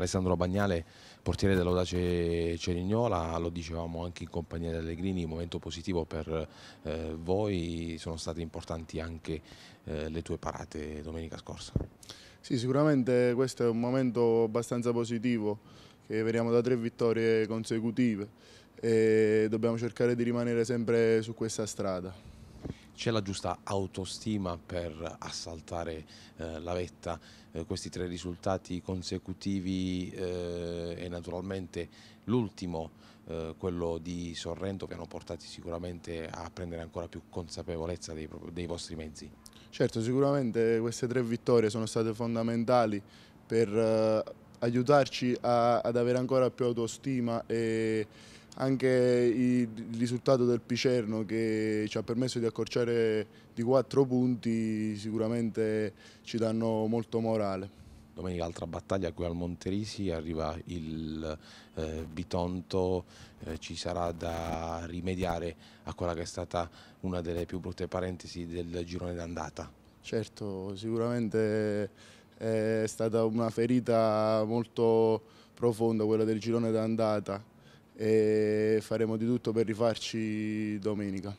Alessandro Bagnale, portiere dell'Audace Cerignola, lo dicevamo anche in compagnia di Allegrini, momento positivo per eh, voi, sono state importanti anche eh, le tue parate domenica scorsa. Sì, sicuramente questo è un momento abbastanza positivo, che veniamo da tre vittorie consecutive e dobbiamo cercare di rimanere sempre su questa strada c'è la giusta autostima per assaltare eh, la vetta. Eh, questi tre risultati consecutivi eh, e naturalmente l'ultimo, eh, quello di Sorrento, vi hanno portati sicuramente a prendere ancora più consapevolezza dei, dei vostri mezzi. Certo, sicuramente queste tre vittorie sono state fondamentali per eh, aiutarci a, ad avere ancora più autostima e anche il risultato del Picerno che ci ha permesso di accorciare di 4 punti sicuramente ci danno molto morale. Domenica altra battaglia qui al Monterisi, arriva il eh, Bitonto, eh, ci sarà da rimediare a quella che è stata una delle più brutte parentesi del girone d'andata. Certo, sicuramente è stata una ferita molto profonda quella del girone d'andata e faremo di tutto per rifarci domenica.